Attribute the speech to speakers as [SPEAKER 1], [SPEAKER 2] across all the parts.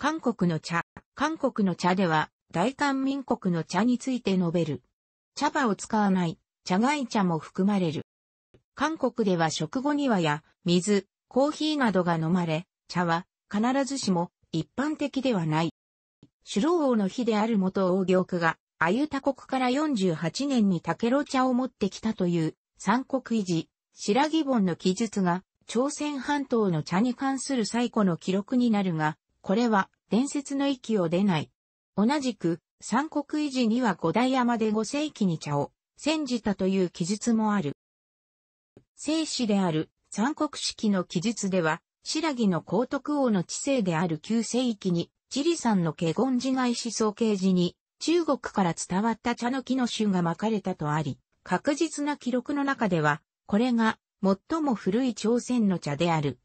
[SPEAKER 1] 韓国の茶。韓国の茶では、大韓民国の茶について述べる。茶葉を使わない、茶外茶も含まれる。韓国では食後にはや、水、コーヒーなどが飲まれ、茶は必ずしも一般的ではない。首老王の日である元王玉が、あゆ他国から48年に竹炉茶を持ってきたという、三国維持、白木本の記述が、朝鮮半島の茶に関する最古の記録になるが、これは伝説の域を出ない。同じく、三国維持には五大山で五世紀に茶を煎じたという記述もある。聖史である三国式の記述では、白木の高徳王の知性である旧世紀に、チリ山の華厳寺外思想形寺に、中国から伝わった茶の木の種が巻かれたとあり、確実な記録の中では、これが最も古い朝鮮の茶である。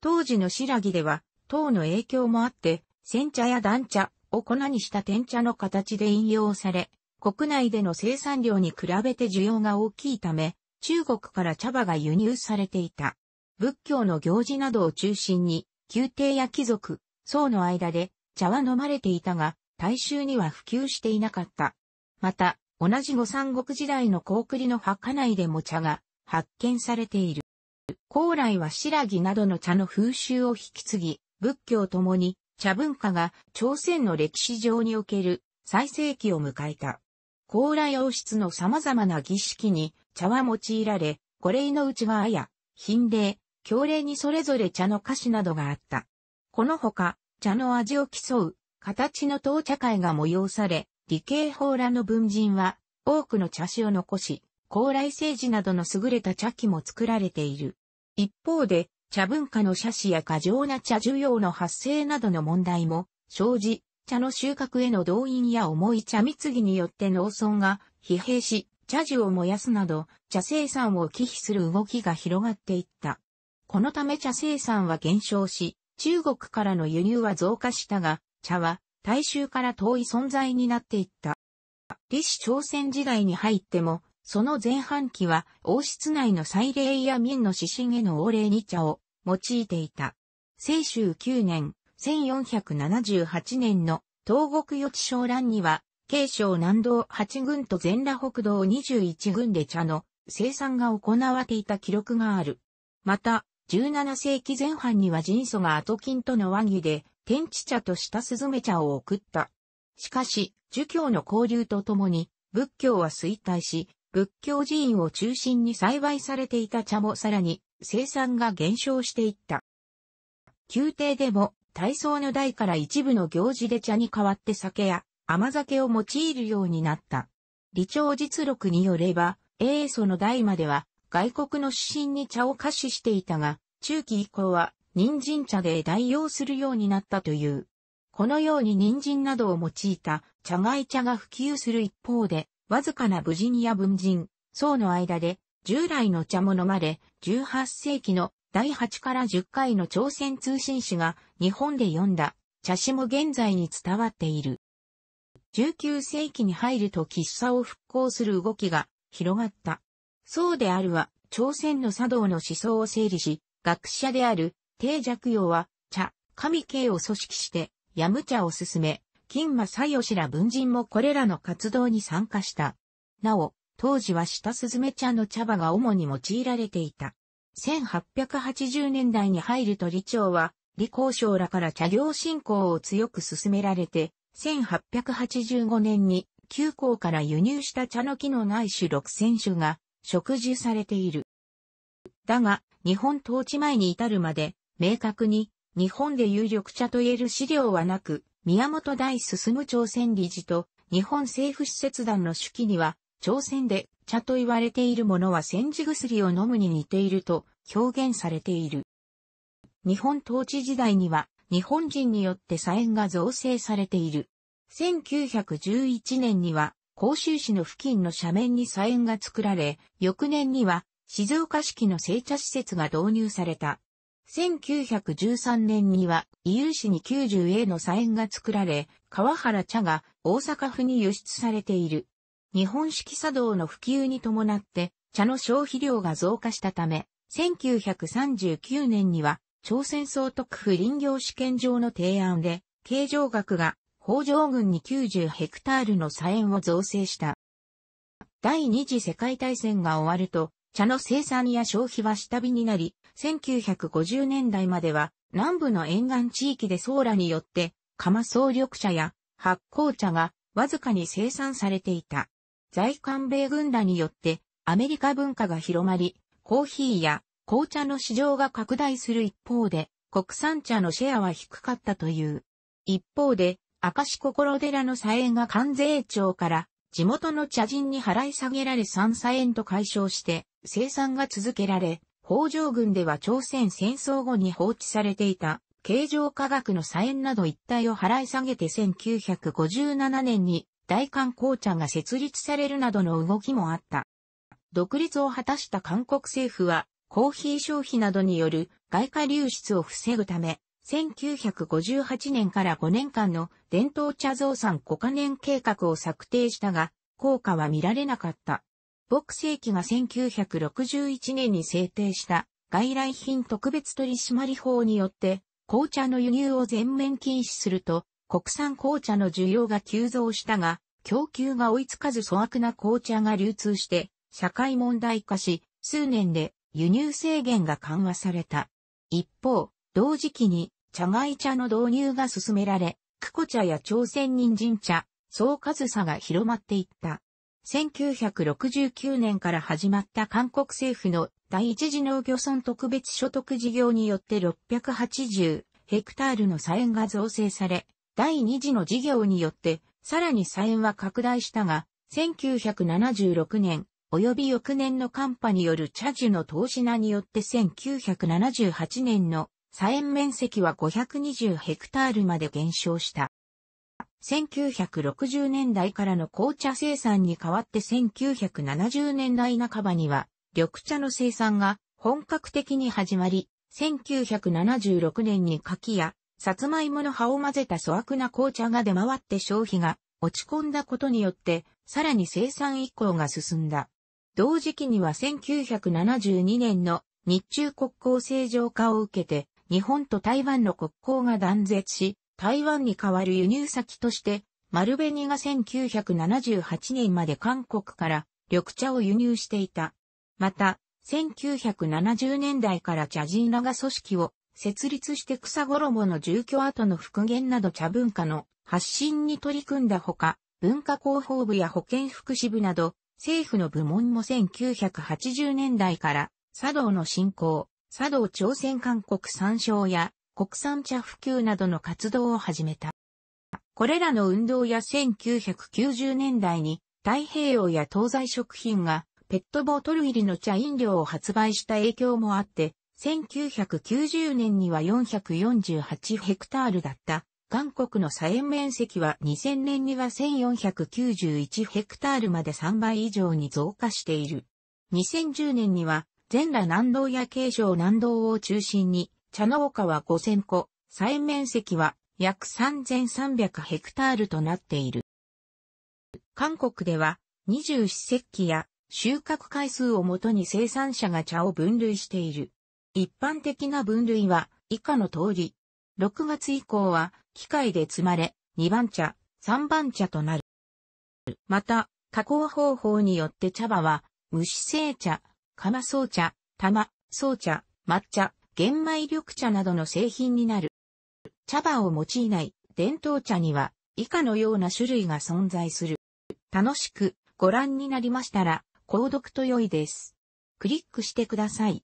[SPEAKER 1] 当時の白木では、等の影響もあって、煎茶や団茶を粉にした天茶の形で引用され、国内での生産量に比べて需要が大きいため、中国から茶葉が輸入されていた。仏教の行事などを中心に、宮廷や貴族、僧の間で茶は飲まれていたが、大衆には普及していなかった。また、同じ後三国時代の高栗の墓内でも茶が発見されている。高麗は白木などの茶の風習を引き継ぎ、仏教ともに茶文化が朝鮮の歴史上における最盛期を迎えた。高麗王室の様々な儀式に茶は用いられ、五礼のうちはあや、品礼、教礼にそれぞれ茶の菓子などがあった。このほか、茶の味を競う、形の当茶会が催され、理系法らの文人は、多くの茶師を残し、高麗政治などの優れた茶器も作られている。一方で、茶文化の斜視や過剰な茶需要の発生などの問題も生じ、茶の収穫への動員や重い茶貢ぎによって農村が疲弊し、茶樹を燃やすなど、茶生産を忌避する動きが広がっていった。このため茶生産は減少し、中国からの輸入は増加したが、茶は大衆から遠い存在になっていった。李氏朝鮮時代に入っても、その前半期は王室内の祭礼や民の指針への王礼に茶を用いていた。清州9年、1478年の東国予知商乱には、慶省南道8軍と全羅北道21軍で茶の生産が行われていた記録がある。また、17世紀前半には人祖が後金との和議で、天地茶としたスズメ茶を送った。しかし、儒教の交流とともに、仏教は衰退し、仏教寺院を中心に栽培されていた茶もさらに生産が減少していった。宮廷でも体操の代から一部の行事で茶に代わって酒や甘酒を用いるようになった。理長実録によれば、英祖の代までは外国の指針に茶を貸ししていたが、中期以降は人参茶で代用するようになったという。このように人参などを用いた茶外茶が普及する一方で、わずかな無人や文人、僧の間で、従来の茶も飲まれ、18世紀の第8から10回の朝鮮通信誌が日本で読んだ茶師も現在に伝わっている。19世紀に入ると喫茶を復興する動きが広がった。僧であるは、朝鮮の茶道の思想を整理し、学者である、定弱用は、茶、神経を組織して、やむ茶を進め、金馬佐義ら文人もこれらの活動に参加した。なお、当時は下スズメ茶の茶葉が主に用いられていた。1880年代に入ると李長は、李光章らから茶業振興を強く進められて、1885年に旧港から輸入した茶の木の内種6000種が植樹されている。だが、日本統治前に至るまで、明確に日本で有力茶と言える資料はなく、宮本大進朝鮮理事と日本政府施設団の手記には、朝鮮で茶と言われているものは煎じ薬を飲むに似ていると表現されている。日本統治時代には日本人によって菜園が造成されている。1911年には甲州市の付近の斜面に菜園が作られ、翌年には静岡式の製茶施設が導入された。1913年には、伊有市に 90A の楕円が作られ、川原茶が大阪府に輸出されている。日本式茶道の普及に伴って、茶の消費量が増加したため、1939年には、朝鮮総督府林業試験場の提案で、形状額が北条軍に90ヘクタールの楕円を造成した。第二次世界大戦が終わると、茶の生産や消費は下火になり、1950年代までは南部の沿岸地域でソーラによって、釜総緑茶や発酵茶がわずかに生産されていた。在韓米軍らによってアメリカ文化が広まり、コーヒーや紅茶の市場が拡大する一方で、国産茶のシェアは低かったという。一方で、明石心寺の菜園が関税庁から地元の茶人に払い下げられ3菜園と解消して生産が続けられ、北条軍では朝鮮戦争後に放置されていた、形状科学の再演など一体を払い下げて1957年に大韓紅茶が設立されるなどの動きもあった。独立を果たした韓国政府は、コーヒー消費などによる外貨流出を防ぐため、1958年から5年間の伝統茶増産5カ年計画を策定したが、効果は見られなかった。牧世紀が1961年に制定した外来品特別取締法によって紅茶の輸入を全面禁止すると国産紅茶の需要が急増したが供給が追いつかず粗悪な紅茶が流通して社会問題化し数年で輸入制限が緩和された。一方、同時期に茶外茶の導入が進められ、クコ茶や朝鮮人参茶、総数差が広まっていった。1969年から始まった韓国政府の第一次農業村特別所得事業によって680ヘクタールの菜園が造成され、第二次の事業によってさらに菜園は拡大したが、1976年及び翌年の寒波による茶樹の投資なによって1978年の菜園面積は520ヘクタールまで減少した。1960年代からの紅茶生産に代わって1970年代半ばには緑茶の生産が本格的に始まり、1976年に柿やさつまいもの葉を混ぜた粗悪な紅茶が出回って消費が落ち込んだことによってさらに生産移行が進んだ。同時期には1972年の日中国交正常化を受けて日本と台湾の国交が断絶し、台湾に代わる輸入先として、丸紅が1978年まで韓国から緑茶を輸入していた。また、1970年代から茶人らが組織を設立して草衣の住居跡の復元など茶文化の発信に取り組んだほか、文化広報部や保健福祉部など、政府の部門も1980年代から、茶道の振興、茶道朝鮮韓国参照や国産茶普及などの活動を始めた。これらの運動や1990年代に太平洋や東西食品がペットボトル入りの茶飲料を発売した影響もあって、1990年には448ヘクタールだった韓国の菜園面積は2000年には1491ヘクタールまで3倍以上に増加している。2010年には全羅南道や京省南道を中心に茶の丘は5000個、再面積は約3300ヘクタールとなっている。韓国では24節気や収穫回数をもとに生産者が茶を分類している。一般的な分類は以下の通り、6月以降は機械で積まれ、2番茶、3番茶となる。また、加工方法によって茶葉は、蒸し製茶、釜草茶、玉、草茶、抹茶、玄米緑茶などの製品になる。茶葉を用いない伝統茶には以下のような種類が存在する。楽しくご覧になりましたら、購読と良いです。クリックしてください。